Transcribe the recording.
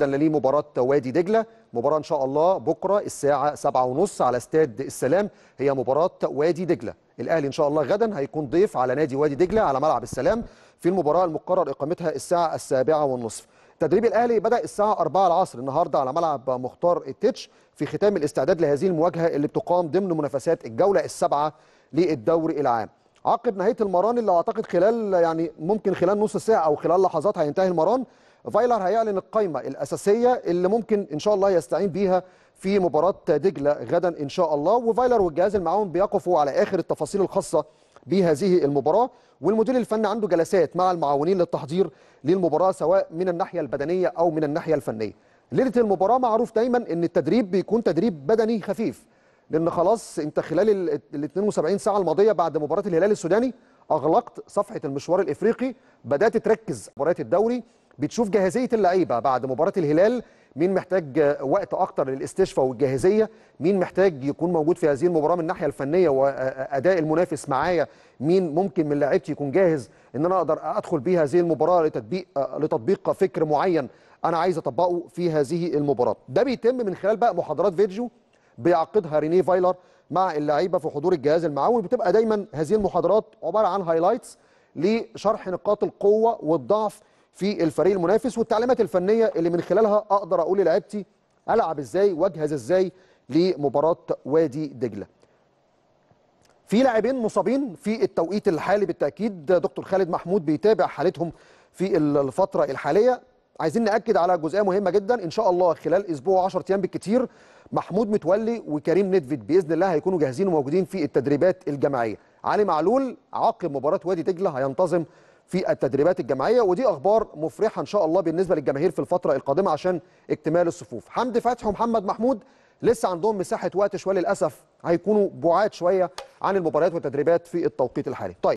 جدا ليه مباراة وادي دجلة مباراة إن شاء الله بكرة الساعة سبعة ونص على استاد السلام هي مباراة وادي دجلة الأهلي إن شاء الله غدا هيكون ضيف على نادي وادي دجلة على ملعب السلام في المباراة المقرر إقامتها الساعة السابعة والنصف تدريب الأهلي بدأ الساعة أربعة العصر النهاردة على ملعب مختار التتش في ختام الاستعداد لهذه المواجهة اللي بتقام ضمن منافسات الجولة السابعة للدوري العام عقب نهاية المران اللي أعتقد خلال يعني ممكن خلال نص ساعة أو خلال لحظات هينتهي المران فايلر هيعلن القائمه الاساسيه اللي ممكن ان شاء الله يستعين بيها في مباراه دجله غدا ان شاء الله وفايلر والجهاز المعاون بيقفوا على اخر التفاصيل الخاصه بهذه المباراه والمدير الفني عنده جلسات مع المعاونين للتحضير للمباراه سواء من الناحيه البدنيه او من الناحيه الفنيه ليله المباراه معروف دايما ان التدريب بيكون تدريب بدني خفيف لان خلاص انت خلال ال 72 ساعه الماضيه بعد مباراه الهلال السوداني اغلقت صفحه المشوار الافريقي بدات تركز مباريات الدوري بتشوف جاهزيه اللعيبه بعد مباراه الهلال مين محتاج وقت اكتر للاستشفاء والجاهزيه مين محتاج يكون موجود في هذه المباراه من الناحيه الفنيه واداء المنافس معايا مين ممكن من لعيبتي يكون جاهز ان انا اقدر ادخل بيه هذه المباراه لتطبيق لتطبيق فكر معين انا عايز اطبقه في هذه المباراه ده بيتم من خلال بقى محاضرات فيديو بيعقدها رينيه فايلر مع اللعيبه في حضور الجهاز المعاون بتبقى دايما هذه المحاضرات عباره عن هايلايتس لشرح نقاط القوه والضعف في الفريق المنافس والتعليمات الفنيه اللي من خلالها اقدر اقول لعبتي العب ازاي واجهز ازاي لمباراه وادي دجله. في لاعبين مصابين في التوقيت الحالي بالتاكيد دكتور خالد محمود بيتابع حالتهم في الفتره الحاليه عايزين ناكد على جزئيه مهمه جدا ان شاء الله خلال اسبوع 10 ايام بالكثير محمود متولي وكريم ندفيد باذن الله هيكونوا جاهزين وموجودين في التدريبات الجماعيه علي معلول عقب مباراه وادي دجله هينتظم في التدريبات الجماعيه ودي اخبار مفرحه ان شاء الله بالنسبه للجماهير في الفتره القادمه عشان اكتمال الصفوف حمدي فتحي ومحمد محمود لسه عندهم مساحه وقت شويه للاسف هيكونوا بعاد شويه عن المباريات والتدريبات في التوقيت الحالي طيب